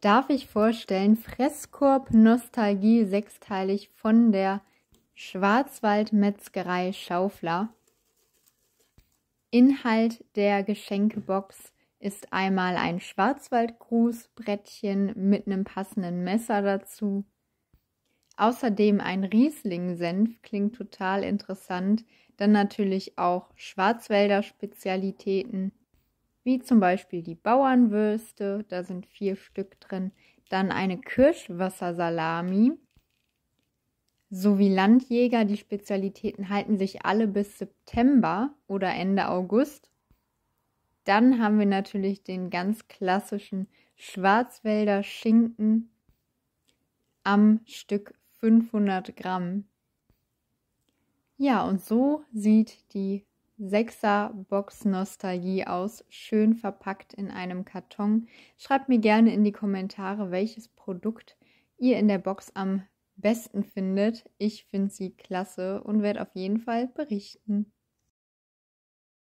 darf ich vorstellen Fresskorb Nostalgie sechsteilig von der Schwarzwaldmetzgerei Schaufler. Inhalt der Geschenkebox ist einmal ein Schwarzwaldgrußbrettchen mit einem passenden Messer dazu. Außerdem ein Riesling-Senf, klingt total interessant. Dann natürlich auch Schwarzwälder Spezialitäten wie zum Beispiel die Bauernwürste, da sind vier Stück drin, dann eine Kirschwassersalami sowie Landjäger. Die Spezialitäten halten sich alle bis September oder Ende August. Dann haben wir natürlich den ganz klassischen Schwarzwälder Schinken am Stück 500 Gramm. Ja, und so sieht die Sechser Box Nostalgie aus, schön verpackt in einem Karton. Schreibt mir gerne in die Kommentare, welches Produkt ihr in der Box am besten findet. Ich finde sie klasse und werde auf jeden Fall berichten.